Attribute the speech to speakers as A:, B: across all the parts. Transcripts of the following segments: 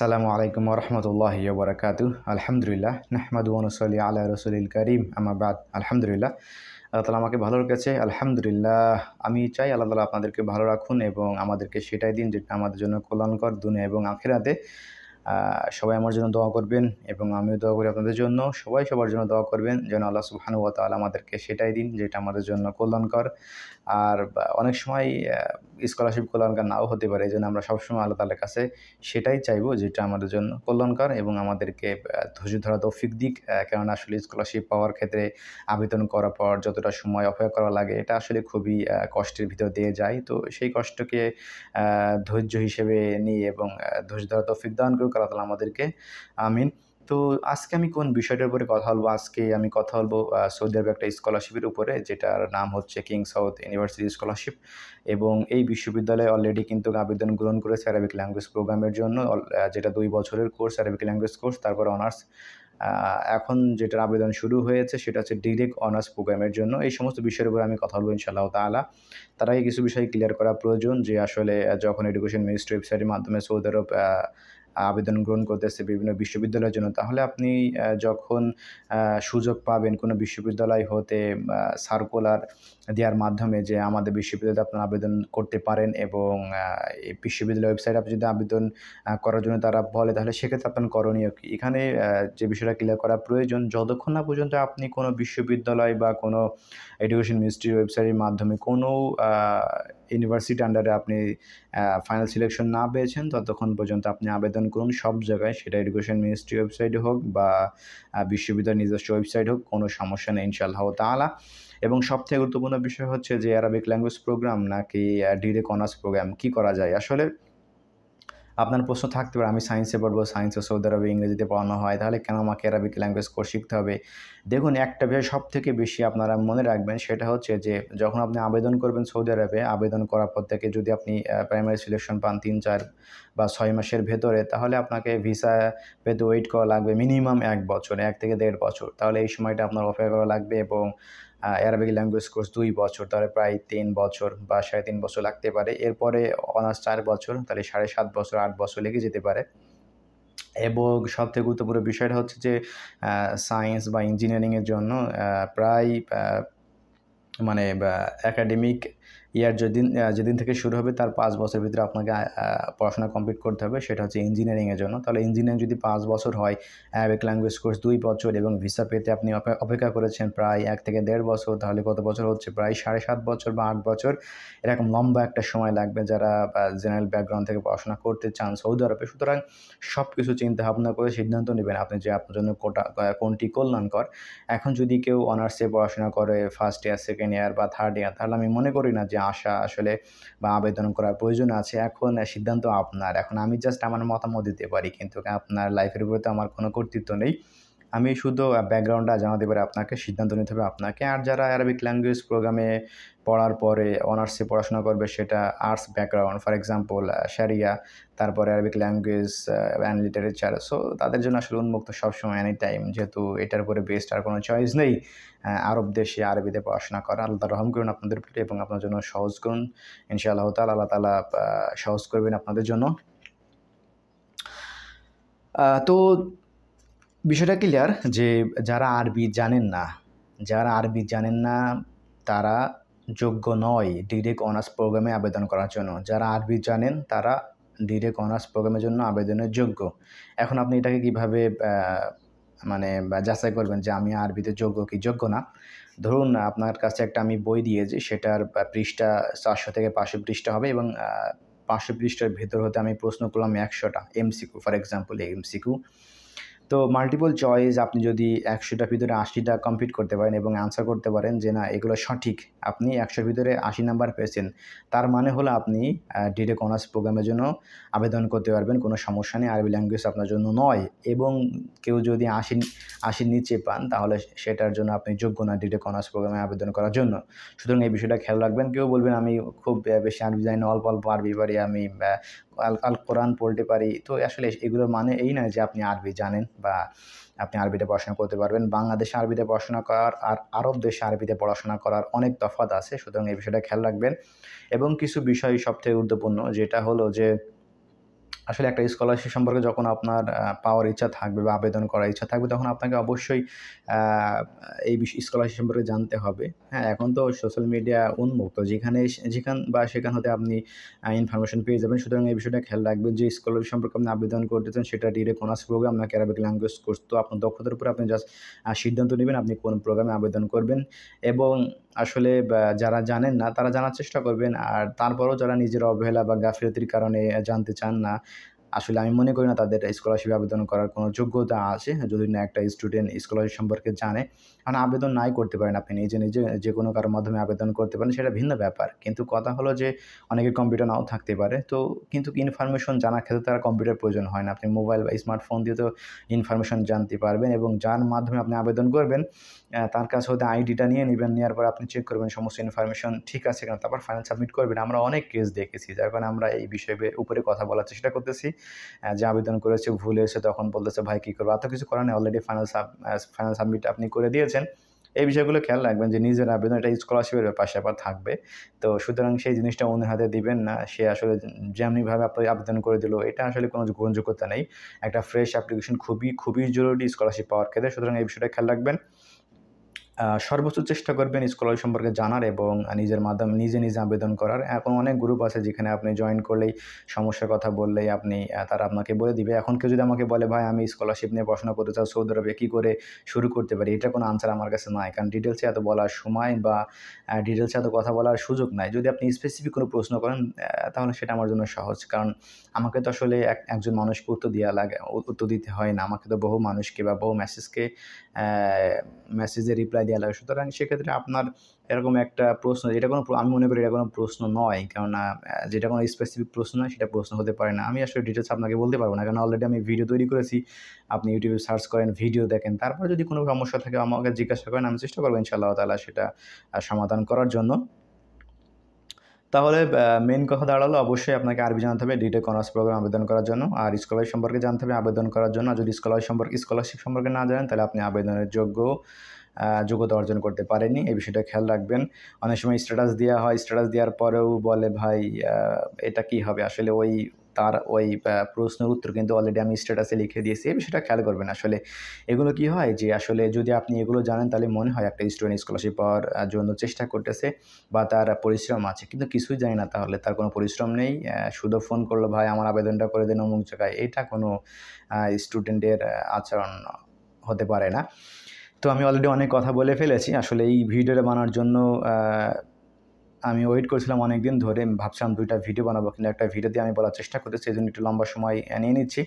A: সালামু আলাইকুম রহমতুল্লাহ বরকাতু আলহামদুলিল্লাহ নাহমাদ ওনসলি আল্লাহ রসুল করিম আমাবাদ আলহামদুলিল্লাহ আল্লাহ তালা আমাকে ভালো রেখেছে আলহামদুলিল্লাহ আমি চাই আল্লাহ তালা আপনাদেরকে ভালো রাখুন এবং আমাদেরকে সেটাই দিন যেটা আমাদের জন্য কল্যাণকর দুনিয়া এবং আখেরাতে সবাই আমার জন্য দোয়া করবেন এবং আমিও দোয়া করি আপনাদের জন্য সবাই সবার জন্য দোয়া করবেন যেন আল্লাহ সুবহানুয়া তাআলা আমাদেরকে সেটাই দিন যেটা আমাদের জন্য কল্যাণকর আর অনেক সময় স্কলারশিপ কল্যাণকর নাও হতে পারে এই জন্য আমরা সবসময় আল্লাহ তালের কাছে সেটাই চাইবো যেটা আমাদের জন্য কল্যাণকর এবং আমাদেরকে ধৈর্য ধরা তৌফিক দিক কেননা আসলে স্কলারশিপ পাওয়ার ক্ষেত্রে আবেদন করার পর যতটা সময় অপেক্ষা করা লাগে এটা আসলে খুবই কষ্টের ভিতর দিয়ে যায় তো সেই কষ্টকে ধৈর্য হিসেবে নিয়ে এবং ধৈর্য ধরা তৌফিক দান করুক করে তালা আমাদেরকে আমিন তো আজকে আমি কোন বিষয়টার উপরে কথা বলবো আজকে আমি কথা বলবো সৌদি আরবে একটা স্কলারশিপের উপরে যেটার নাম হচ্ছে কিং সাউথ ইউনিভার্সিটি স্কলারশিপ এবং এই বিশ্ববিদ্যালয়ে অলরেডি কিন্তু আবেদন গ্রহণ করেছে অ্যারাবিক ল্যাঙ্গুয়েজ প্রোগ্রামের জন্য যেটা দুই বছরের কোর্স অ্যারাবিক ল্যাঙ্গুয়েজ কোর্স তারপর অনার্স এখন যেটার আবেদন শুরু হয়েছে সেটা হচ্ছে ডিরেক্ট অনার্স প্রোগ্রামের জন্য এই সমস্ত বিষয়ের উপর আমি কথা বলবো ইনশাআল্লাহ তালা তার আগে কিছু বিষয় ক্লিয়ার করা প্রয়োজন যে আসলে যখন এডুকেশন মিনিস্ট্রি ওয়েবসাইটের মাধ্যমে সৌদি আরব আবেদন গ্রহণ করতেছে বিভিন্ন বিশ্ববিদ্যালয়ের জন্য তাহলে আপনি যখন সুযোগ পাবেন কোনো বিশ্ববিদ্যালয় হতে সার্কুলার দেওয়ার মাধ্যমে যে আমাদের বিশ্ববিদ্যালয়ে আপনার আবেদন করতে পারেন এবং বিশ্ববিদ্যালয় ওয়েবসাইট আপনি যদি আবেদন করার জন্য তারা বলে তাহলে সেক্ষেত্রে আপনার করণীয় কী এখানে যে বিষয়টা ক্লিয়ার করা প্রয়োজন যতক্ষণ না পর্যন্ত আপনি কোনো বিশ্ববিদ্যালয় বা কোনো এডুকেশন মিনিস্ট্রির ওয়েবসাইটের মাধ্যমে কোনো ইউনিভার্সিটি আন্ডারে আপনি ফাইনাল সিলেকশন না পেয়েছেন ততক্ষণ পর্যন্ত আপনি আবেদন করুন সব জায়গায় সেটা এডুকেশন মিনিস্ট্রি ওয়েবসাইটে হোক বা বিশ্ববিদ্যালয় নিজস্ব ওয়েবসাইট হোক কোনো সমস্যা নেই ইনশাল্লাহ তাহলে এবং সবথেকে গুরুত্বপূর্ণ বিষয় হচ্ছে যে অ্যারাবিক ল্যাঙ্গুয়েজ প্রোগ্রাম নাকি ডিরেক অনার্স প্রোগ্রাম কি করা যায় আসলে আপনার প্রশ্ন থাকতে পারে আমি সায়েন্সে পড়বো সায়েন্সে সৌদি আরবে ইংরেজিতে পড়ানো হয় তাহলে কেন আমাকে অ্যারাবিক ল্যাঙ্গুয়েজ কোর্স শিখতে হবে দেখুন একটা বিষয় সব থেকে বেশি আপনারা মনে রাখবেন সেটা হচ্ছে যে যখন আপনি আবেদন করবেন সৌদি আরবে আবেদন করার পর থেকে যদি আপনি প্রাইমারি সিলেকশন পান তিন চার বা ছয় মাসের ভেতরে তাহলে আপনাকে ভিসা পেতে ওয়েট করা লাগবে মিনিমাম এক বছর এক থেকে দেড় বছর তাহলে এই সময়টা আপনার অপেক্ষা করা লাগবে এবং অ্যারাবিক ল্যাঙ্গুয়েজ কোর্স দুই বছর তাহলে প্রায় তিন বছর বা সাড়ে তিন বছর লাগতে পারে এরপরে অনার্স চার বছর তাহলে সাড়ে সাত বছর আট বছর লেগে যেতে পারে এবং সবথেকে গুরুত্বপূর্ণ বিষয়টা হচ্ছে যে সায়েন্স বা ইঞ্জিনিয়ারিংয়ের জন্য প্রায় মানে একাডেমিক ইয়ার যেদিন যেদিন থেকে শুরু হবে তার পাঁচ বছর ভিতরে আপনাকে পড়াশোনা কমপ্লিট করতে হবে সেটা হচ্ছে ইঞ্জিনিয়ারিংয়ের জন্য তাহলে ইঞ্জিনিয়ারিং যদি পাঁচ বছর হয় অ্যাবিক ল্যাঙ্গুয়েজ কোর্স দুই বছর এবং ভিসা পেতে আপনি অপেক্ষা করেছেন প্রায় এক থেকে দেড় বছর তাহলে কত বছর হচ্ছে প্রায় সাড়ে সাত বছর বা আট বছর এরকম লম্বা একটা সময় লাগবে যারা জেনারেল ব্যাকগ্রাউন্ড থেকে পড়াশোনা করতে চান সৌদি আরবে সুতরাং সব কিছু চিন্তা ভাবনা করে সিদ্ধান্ত নেবেন আপনি যে আপনার জন্য কোটা কোনটি কল্যাণকর এখন যদি কেউ অনার্সে পড়াশোনা করে ফার্স্ট ইয়ার সেকেন্ড ইয়ার বা থার্ড ইয়ার তাহলে আমি মনে করি না না যে আশা আসলে বা আবেদন করার প্রয়োজন আছে এখন সিদ্ধান্ত আপনার এখন আমি জাস্ট আমার মতামত দিতে পারি কিন্তু আপনার লাইফের উপরে তো আমার কোনো কর্তৃত্ব নেই আমি শুধু ব্যাকগ্রাউন্ডটা জানাতে পারি আপনাকে সিদ্ধান্ত নিতে হবে আপনাকে আর যারা অ্যারাবিক ল্যাঙ্গুয়েজ প্রোগ্রামে পড়ার পরে অনার্সে পড়াশোনা করবে সেটা আর্টস ব্যাকগ্রাউন্ড ফর এক্সাম্পল শারিয়া তারপরে Arabic language and literature so তাদের জন্য আসলে উন্মুক্ত সবসময় এনি টাইম যেহেতু এটার উপরে বেস্ট আর কোনো চয়েস নেই আরব দেশে আরবিতে পড়াশোনা করা আল্লাহ রহম করুন আপনাদের প্রতি এবং আপনার জন্য সহজ করুন ইনশাআল্লাহ তালা আল্লাহ তালা সহজ করবেন আপনাদের জন্য তো বিষয়টা ক্লিয়ার যে যারা আরবি জানেন না যারা আরবি জানেন না তারা যোগ্য নয় ডিরেক্ট অনার্স প্রোগ্রামে আবেদন করার জন্য যারা আরবি জানেন তারা ডিরেক্ট অনার্স প্রোগ্রামের জন্য আবেদনের যোগ্য এখন আপনি এটাকে কিভাবে মানে যাচাই করবেন যে আমি আরবিতে যোগ্য কি যোগ্য না ধরুন আপনার কাছে একটা আমি বই দিয়েছি সেটার পৃষ্ঠা চারশো থেকে পাঁচশো পৃষ্ঠা হবে এবং পাঁচশো পৃষ্ঠার ভেতর হতে আমি প্রশ্ন করলাম একশোটা এমসিকু ফর এক্সাম্পল এমসিকিউ তো মাল্টিপল চয়েস আপনি যদি একশোটার ভিতরে আশিটা কমপ্লিট করতে পারেন এবং অ্যান্সার করতে পারেন যে না এগুলো সঠিক আপনি একশোর ভিতরে আশি নাম্বার পেয়েছেন তার মানে হলো আপনি ডিটেক অনার্স প্রোগ্রামের জন্য আবেদন করতে পারবেন কোনো সমস্যা নেই আরবি ল্যাঙ্গুয়েজ আপনার জন্য নয় এবং কেউ যদি আশি আশির নিচে পান তাহলে সেটার জন্য আপনি যোগ্য না ডিটেক অনার্স প্রোগ্রামে আবেদন করার জন্য সুতরাং এই বিষয়টা খেয়াল রাখবেন কেউ বলবেন আমি খুব বেশি আরবি জানি অল্প অল্প আরবি পারি আমি আল আল কোরআন পড়তে পারি তো আসলে এগুলোর মানে এই নয় যে আপনি আরবি জানেন বা আপনি আরবিতে পড়াশোনা করতে পারবেন বাংলাদেশে আরবিতে পড়াশোনা করার আর আরব দেশে আরবিতে পড়াশোনা করার অনেক তফাত আছে সুতরাং এই বিষয়টা খেয়াল রাখবেন এবং কিছু বিষয় সবথেকে গুরুত্বপূর্ণ যেটা হলো যে আসলে একটা স্কলারশিপ সম্পর্কে যখন আপনার পাওয়ার ইচ্ছা থাকবে বা আবেদন করার ইচ্ছা থাকবে তখন আপনাকে অবশ্যই এই বিষয় স্কলারশিপ সম্পর্কে জানতে হবে হ্যাঁ এখন তো সোশ্যাল মিডিয়া উন্মুক্ত যেখানে যেখান বা সেখান হতে আপনি ইনফরমেশন পেয়ে যাবেন সুতরাং এই বিষয়টা খেয়াল রাখবেন যে স্কলারশিপ সম্পর্কে আপনি আবেদন করতেছেন সেটা ডিরে অনার্স প্রোগ্রাম না ক্যারাবিক ল্যাঙ্গুয়েজ কোর্স তো আপনার দক্ষতার উপর আপনি জাস্ট সিদ্ধান্ত নেবেন আপনি কোন প্রোগ্রামে আবেদন করবেন এবং আসলে যারা জানেন না তারা জানার চেষ্টা করবেন আর তারপরও যারা নিজের অবহেলা বা গাফিলতির কারণে জানতে চান না আসলে আমি মনে করি না তাদের স্কলারশিপ আবেদন করার কোনো যোগ্যতা আছে যদি না একটা স্টুডেন্ট স্কলারশিপ সম্পর্কে জানে কারণ আবেদন নাই করতে পারেন আপনি নিজে নিজে যে কোনো কারোর মাধ্যমে আবেদন করতে পারেন সেটা ভিন্ন ব্যাপার কিন্তু কথা হলো যে অনেকে কম্পিউটার নাও থাকতে পারে তো কিন্তু ইনফরমেশন জানার ক্ষেত্রে তারা কম্পিউটার প্রয়োজন হয় না আপনি মোবাইল বা স্মার্টফোন দিয়ে তো ইনফরমেশন জানতে পারবেন এবং যার মাধ্যমে আপনি আবেদন করবেন তার কাছে হতে আইডিটা নিয়ে নেবেন নেওয়ার পর আপনি চেক করবেন সমস্ত ইনফরমেশন ঠিক আছে কিনা তারপর ফাইনাল সাবমিট করবেন আমরা অনেক কেস দেখেছি যার কারণে আমরা এই বিষয়ে উপরে কথা বলার চেষ্টা করতেছি যে আবেদন করেছে ভুল এসে তখন বলতেছে ভাই কী করবো এত কিছু করার নেই already final sub final submit আপনি করে দিয়েছেন এই বিষয়গুলো খেয়াল রাখবেন যে নিজের আবেদন এটা স্কলারশিপের ব্যাপার আবার থাকবে তো সুতরাং সেই জিনিসটা অন্যের হাতে দিবেন না সে আসলে যেমনিভাবে আপনি আবেদন করে দিল এটা আসলে কোনো গ্রহণযোগ্যতা নেই একটা ফ্রেশ অ্যাপ্লিকেশন খুবই খুবই জরুরি স্কলারশিপ পাওয়ার ক্ষেত্রে সুতরাং এই বিষয়টা খেয়াল রাখবেন সর্বোচ্চ চেষ্টা করবেন স্কলার সম্পর্কে জানার এবং নিজের মাধ্যমে নিজে নিজে আবেদন করার এখন অনেক গ্রুপ আছে যেখানে আপনি জয়েন করলেই সমস্যার কথা বললেই আপনি তারা আপনাকে বলে দিবে এখন কেউ যদি আমাকে বলে ভাই আমি স্কলারশিপ নিয়ে পড়াশোনা করতে চাই সৌদি আরবে কী করে শুরু করতে পারি এটা কোনো আনসার আমার কাছে নয় কারণ ডিটেলসে এত বলার সময় বা ডিটেলসে এত কথা বলার সুযোগ নাই যদি আপনি স্পেসিফিক কোনো প্রশ্ন করেন তাহলে সেটা আমার জন্য সহজ কারণ আমাকে তো আসলে এক একজন মানুষকে উত্তর দেওয়া লাগে উত্তর দিতে হয় না আমাকে তো বহু মানুষকে বা বহু মেসেজকে মেসেজে রিপ্লাই দেওয়া লাগে সুতরাং সেক্ষেত্রে আপনার এরকম একটা প্রশ্ন যেটা কোনো আমি মনে করি এটা কোনো প্রশ্ন নয় কেননা যেটা কোনো স্পেসিফিক প্রশ্ন নয় সেটা প্রশ্ন হতে পারে না আমি আসলে ডিটেলস আপনাকে বলতে পারবো না কারণ অলরেডি আমি ভিডিও তৈরি করেছি আপনি ইউটিউবে সার্চ করেন ভিডিও দেখেন তারপর যদি কোনো সমস্যা থাকে আমাকে জিজ্ঞাসা করেন আমি চেষ্টা করবো ইনশাআল্লাহ তালা সেটা সমাধান করার জন্য তাহলে মেন কথা দাঁড়ালো অবশ্যই আপনাকে আরবি জানতে হবে ডিটেক অনার্স প্রোগ্রাম আবেদন করার জন্য আর স্কলার সম্পর্কে জানতে হবে আবেদন করার জন্য আর যদি স্কলার সম্পর্কে স্কলারশিপ সম্পর্কে না জানেন তাহলে আপনি আবেদনের যোগ্য যোগ্যতা অর্জন করতে পারেনি এই বিষয়টা খেয়াল রাখবেন অনেক সময় স্ট্যাটাস দেওয়া হয় স্ট্যাটাস দেওয়ার পরেও বলে ভাই এটা কি হবে আসলে ওই তার ওই প্রশ্নের উত্তর কিন্তু অলরেডি আমি স্ট্যাটাসে লিখে দিয়েছি এই বিষয়টা খেয়াল করবেন আসলে এগুলো কি হয় যে আসলে যদি আপনি এগুলো জানেন তাহলে মনে হয় একটা স্টুডেন্ট স্কলারশিপ পাওয়ার জন্য চেষ্টা করতেছে বা তার পরিশ্রম আছে কিন্তু কিছুই জানি না তাহলে তার কোনো পরিশ্রম নেই শুধু ফোন করলো ভাই আমার আবেদনটা করে দেন অমুক জায়গায় এটা কোনো স্টুডেন্টের আচরণ হতে পারে না তো আমি অলরেডি অনেক কথা বলে ফেলেছি আসলে এই ভিডিওটা বানার জন্য আমি ওয়েট করছিলাম অনেক দিন ধরে ভাবছিলাম দুইটা ভিডিও বানাবো কিন্তু একটা ভিডিও দিয়ে আমি বলার চেষ্টা করতে সেই জন্য একটু লম্বা সময় নিয়ে নিচ্ছি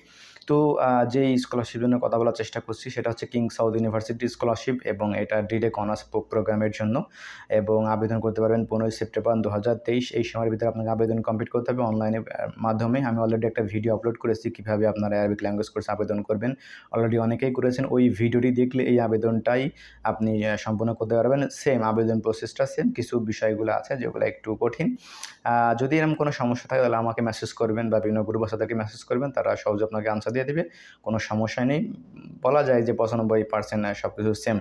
A: তো যে স্কলারশিপ জন্য কথা বলার চেষ্টা করছি সেটা হচ্ছে কিং সাউথ ইউনিভার্সিটি স্কলারশিপ এবং এটা ডিডেক অনার্স প্রোগ্রামের জন্য এবং আবেদন করতে পারবেন পনেরোই সেপ্টেম্বর দু হাজার তেইশ এই সময়ের ভিতরে আপনাকে আবেদন কমপ্লিট করতে হবে অনলাইনে মাধ্যমে আমি অলরেডি একটা ভিডিও আপলোড করেছি কীভাবে আপনারা অ্যারবিক ল্যাঙ্গুয়েজ কোর্সে আবেদন করবেন অলরেডি অনেকেই করেছেন ওই ভিডিওটি দেখলে এই আবেদনটাই আপনি সম্পূর্ণ করতে পারবেন সেম আবেদন প্রসেসটা সেম কিছু বিষয়গুলো আছে যেগুলো একটু কঠিন যদি এরকম কোনো সমস্যা থাকে তাহলে আমাকে মেসেজ করবেন বা বিভিন্ন গ্রুপ আছে মেসেজ করবেন তারা সহজে আপনাকে আনসার দিয়ে দেবে কোনো সমস্যা নেই বলা যায় যে পঁচানব্বই পার্সেন্ট সব কিছু সেম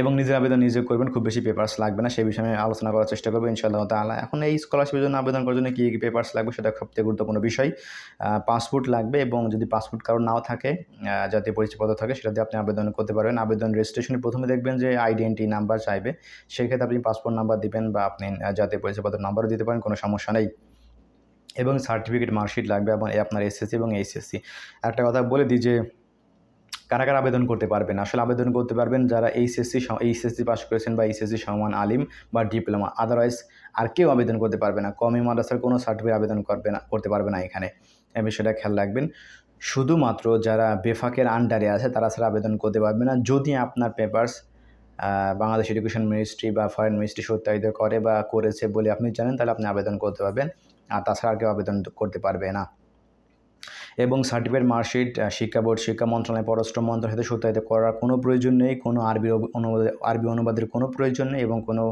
A: এবং নিজের আবেদন নিজে করবেন খুব বেশি পেপার্স লাগবে না সেই বিষয়ে আমি আলোচনা করার চেষ্টা করবো ইনশাআল্লাহ তাহলে এখন এই স্কলারশিপের জন্য আবেদন করার জন্য কী কী পেপার্স লাগবে সেটা সবথেকে গুরুত্বপূর্ণ বিষয় পাসপোর্ট লাগবে এবং যদি পাসপোর্ট কারোর নাও থাকে জাতীয় পরিচয়পত্র থাকে সেটা দিয়ে আপনি আবেদন করতে পারবেন আবেদন রেজিস্ট্রেশনে প্রথমে দেখবেন যে আইডেন্টি নাম্বার চাইবে সেক্ষেত্রে আপনি পাসপোর্ট নাম্বার দিবেন বা আপনি জাতীয় পরিচয়পত্র নাম্বারও দিতে পারেন কোনো সমস্যা নেই এবং সার্টিফিকেট মার্কশিট লাগবে এবং আপনার এসএসসি এবং এইচএসসি একটা কথা বলে দিই যে কারা কারা আবেদন করতে পারবেন আসলে আবেদন করতে পারবেন যারা এইচএসসি এইচএসসি পাশ করেছেন বা এইচএসসি সমান আলিম বা ডিপ্লোমা আদারওয়াইজ আর কেউ আবেদন করতে পারবে না কমি মাদ্রাসার কোনো সার্টিফিকেট আবেদন করবে না করতে পারবে না এখানে এই বিষয়টা খেয়াল রাখবেন শুধুমাত্র যারা বেফাকের আন্ডারে আছে তারা ছাড়া আবেদন করতে পারবে না যদি আপনার পেপার্স বাংলাদেশ এডুকেশন মিনিস্ট্রি বা ফরেন মিনিস্ট্রি সত্যায়িত করে বা করেছে বলে আপনি জানেন তাহলে আপনি আবেদন করতে পারবেন আর তাছাড়া আর কেউ আবেদন করতে পারবে না এবং সার্টিফিকেট মার্কশিট শিক্ষা বোর্ড শিক্ষা মন্ত্রণালয় পররাষ্ট্র মন্ত্রণালয় সাথে সত্যায়িত করার কোনো প্রয়োজন নেই কোনো আরবি অনুবাদ আরবি অনুবাদের কোনো প্রয়োজন নেই এবং কোনো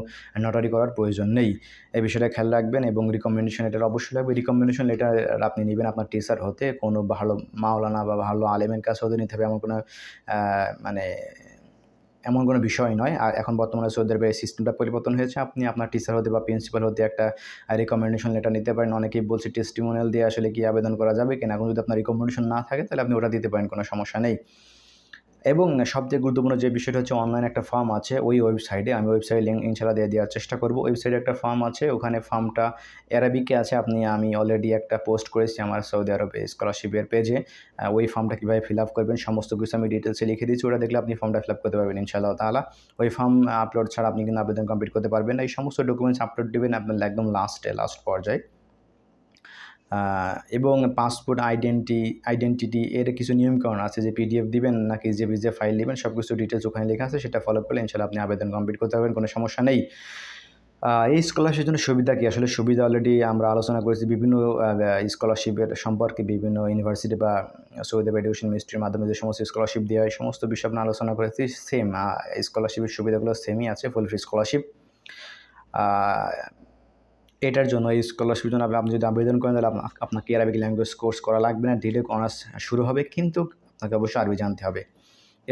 A: নোটারি করার প্রয়োজন নেই এই বিষয়টা খেয়াল রাখবেন এবং রিকমেন্ডেশন লেটার অবশ্যই লাগবে রিকমেন্ডেশন লেটার আপনি নেবেন আপনার টিচার হতে কোনো ভালো মাওলানা বা ভালো আলেমের কাছে হতে নিতে হবে এমন কোনো মানে এমন কোনো বিষয় নয় আর এখন বর্তমানে সৌদি আরবের সিস্টেমটা পরিবর্তন হয়েছে আপনি আপনার টিচার হতে বা প্রিন্সিপাল হতে একটা রিকমেন্ডেশন লেটার নিতে পারেন অনেকেই বলছে টেস্টিমোনিয়াল দিয়ে আসলে কি আবেদন করা যাবে কিনা এখন যদি আপনার রিকমেন্ডেশন না থাকে তাহলে আপনি ওটা দিতে পারেন কোনো সমস্যা নেই এবং সবথেকে গুরুত্বপূর্ণ যে বিষয়টা হচ্ছে অনলাইন একটা ফার্ম আছে ওই ওয়েবসাইটে আমি ওয়েবসাইট লিঙ্ক ইনশাল্লাহ দিয়ে দেওয়ার চেষ্টা করব ওয়েবসাইটে একটা ফার্ম আছে ওখানে ফার্মটা অ্যারাবিকে আছে আপনি আমি অলরেডি একটা পোস্ট করেছি আমার সৌদি আরবে স্কলারশিপের পেজে ওই ফর্মটা কীভাবে ফিল আপ করবেন সমস্ত কিছু আমি ডিটেলসে লিখে দিয়েছি ওটা দেখলে আপনি ফর্মটা ফিল আপ করতে পারবেন ইনশাল্লাহ তাহলে ওই ফর্ম আপলোড ছাড়া আপনি কিন্তু আবেদন কমপ্লিট করতে পারবেন এই সমস্ত ডকুমেন্টস আপলোড দেবেন আপনার একদম লাস্টে লাস্ট পর্যায়ে এবং পাসপোর্ট আইডেন্টি আইডেন্টিটি এর কিছু নিয়মকানুন আছে যে পিডিএফ দিবেন নাকি যে যে ফাইল দিবেন সব কিছু ডিটেলস ওখানে লেখা আছে সেটা ফলো করলে ইনশাল্লাহ আপনি আবেদন কমপ্লিট করতে পারবেন কোনো সমস্যা নেই এই স্কলারশিপের জন্য সুবিধা কী আসলে সুবিধা অলরেডি আমরা আলোচনা করেছি বিভিন্ন স্কলারশিপের সম্পর্কে বিভিন্ন ইউনিভার্সিটি বা সৌদি এডুকেশন মিনিস্ট্রির মাধ্যমে যে সমস্ত স্কলারশিপ দেওয়া হয় সমস্ত বিষয় আমরা আলোচনা করেছি সেম স্কলারশিপের সুবিধাগুলো সেমই আছে ফুল ফ্রি স্কলারশিপ এটার জন্য এই স্কলারশিপের জন্য আপনি যদি আবেদন করেন তাহলে আপনাকে আরবিক ল্যাঙ্গুয়েজ কোর্স করা লাগবে না ডিরেক্ট অনার্স শুরু হবে কিন্তু আপনাকে অবশ্যই আরবি জানতে হবে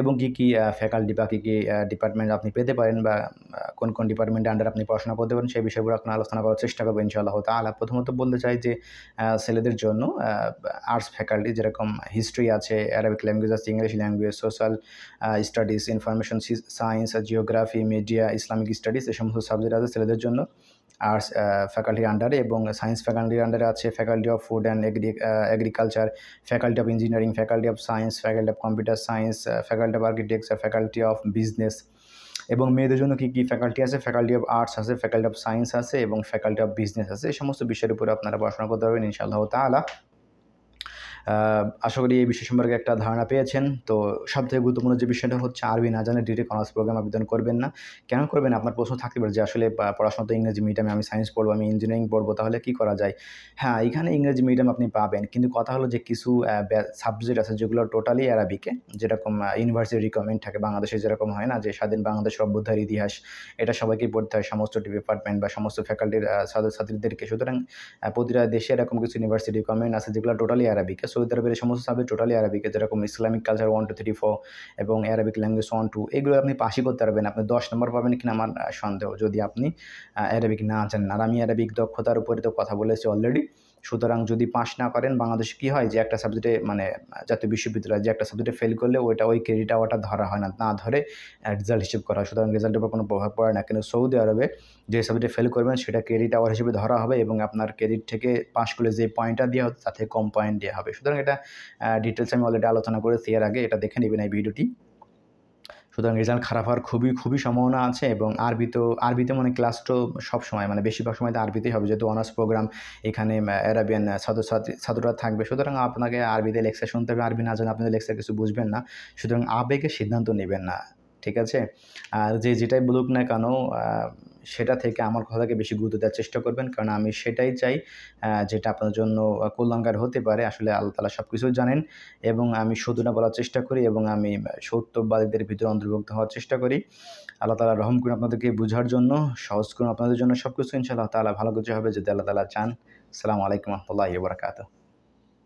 A: এবং কী কী ফ্যাকাল্টি বা কী কী ডিপার্টমেন্ট আপনি পেতে পারেন বা কোন কোন ডিপার্টমেন্টের আন্ডার আপনি পড়াশোনা করতে পারেন সেই বিষয়গুলো আপনার আলোচনা করার চেষ্টা করবেন ইনশাআল্লাহ তাহলে প্রথমত বলতে চাই যে ছেলেদের জন্য আর্টস ফ্যাকাল্টি যেরকম হিস্ট্রি আছে অ্যারাবিক ল্যাঙ্গুয়েজ আছে English language social studies information science geography media Islamic studies এই সমস্ত সাবজেক্ট আছে ছেলেদের জন্য আর্টস ফ্যাকাল্টির আন্ডারে এবং সায়েন্স ফ্যাকাল্টির আন্ডারে আছে faculty of food and agri agriculture faculty of engineering faculty of science faculty of computer science faculty of architecture faculty of business এবং মেয়েদের জন্য কী কী ফ্যাকাল্টি আছে ফ্যাকাল্টি অফ আর্টস আছে ফ্যাকাল্টি অফ সায়েন্স আছে এবং ফ্যাকাল্টি অফ বিজনেস আছে এই সমস্ত বিষয়ের উপরে আপনারা পড়াশোনা করতে পারবেন ইনশাআল্লাহ তালা আশা করি এই বিষয় সম্পর্কে একটা ধারণা পেয়েছেন তো সবথেকে গুরুত্বপূর্ণ যে বিষয়টা হচ্ছে আরবি না জানে ডিগ্রি অনার্স প্রোগ্রাম আবেদন করবেন না কেন করবেন আপনার প্রশ্ন থাকতে পারে যে আসলে পড়াশোনা তো ইংরেজি মিডিয়ামে আমি সায়েন্স পড়বো আমি ইঞ্জিনিয়ারিং পড়বো তাহলে কি করা যায় হ্যাঁ এখানে ইংরেজি মিডিয়াম আপনি পাবেন কিন্তু কথা হলো যে কিছু সাবজেক্ট আছে যেগুলো টোটালি অ্যারাবিকে যেরকম ইউনিভার্সিটি রিকমেন্ড থাকে বাংলাদেশে যেরকম হয় না যে স্বাধীন বাংলাদেশ অভ্যুদ্ধার ইতিহাস এটা সবাইকে পড়তে হয় সমস্ত ডিপার্টমেন্ট বা সমস্ত ফ্যাকাল্টির ছাত্রছাত্রীদেরকে সুতরাং প্রতিটা দেশে এরকম কিছু ইউনিভার্সিটি রিকমেন্ড আছে যেগুলো টোটালি অ্যারাবিকে সো সৌদি আরবের সমস্ত সাবজেক্ট টোটালি আরবিকে যেরকম Islamic culture one two three four এবং অ্যারাবিক ল্যাঙ্গুয়েজ ওয়ান টু এগুলো আপনি পাশই করতে পারবেন আপনি দশ নম্বর পাবেন কিনা আমার সন্দেহ যদি আপনি অ্যারাবিক না জানেন আর আমি অ্যারাবিক দক্ষতার উপরে তো কথা বলেছি অলরেডি সুতরাং যদি পাস না করেন বাংলাদেশ কি হয় যে একটা সাবজেক্টে মানে জাতীয় বিশ্ববিদ্যালয় যে একটা সাবজেক্টে ফেল করলে ওইটা ওই ক্রেডিট আওয়ারটা ধরা হয় না না ধরে রেজাল্ট হিসেব করা হয় সুতরাং রেজাল্টের উপর কোনো প্রভাব পড়ে না কিন্তু সৌদি আরবে যে সাবজেক্টে ফেল করবেন সেটা ক্রেডিট আওয়ার হিসেবে ধরা হবে এবং আপনার ক্রেডিট থেকে পাশ করলে যে পয়েন্টটা দেওয়া হতো তাতে কম পয়েন্ট দেওয়া হবে সুতরাং এটা ডিটেলস আমি অলরেডি আলোচনা করেছি এর আগে এটা দেখে নেবেন এই ভিডিওটি সুতরাং রেজাল্ট খারাপ হওয়ার খুবই খুবই সম্ভাবনা আছে এবং আরবি তো আরবিতে মানে ক্লাস তো সবসময় মানে বেশিরভাগ সময় তো আরবিতেই হবে যেহেতু অনার্স প্রোগ্রাম এখানে অ্যারাবিয়ান ছাত্রছাত্রী ছাত্ররা থাকবে সুতরাং আপনাকে আরবিতে লেকচার শুনতে হবে আরবি না জানে আপনাদের লেকচার কিছু বুঝবেন না সুতরাং আবেগে সিদ্ধান্ত নেবেন না ঠিক আছে আর যে যেটাই বলুক না কেন সেটা থেকে আমার কথাকে বেশি গুরুত্ব দেওয়ার চেষ্টা করবেন কারণ আমি সেটাই চাই যেটা আপনার জন্য কল্যাণকার হতে পারে আসলে আল্লাহ তালা সব কিছু জানেন এবং আমি সদুনা বলার চেষ্টা করি এবং আমি সত্যবাদীদের ভিতরে অন্তর্ভুক্ত হওয়ার চেষ্টা করি আল্লাহ তালা রহম করুন আপনাদেরকে বোঝার জন্য সহজ করুন আপনাদের জন্য সব কিছু ইনশাআল্লাহ তালা ভালো কিছু হবে যদি আল্লাহ তালা চান সালামু আলাইকুম রহমতুল্লাহ বরাকাতু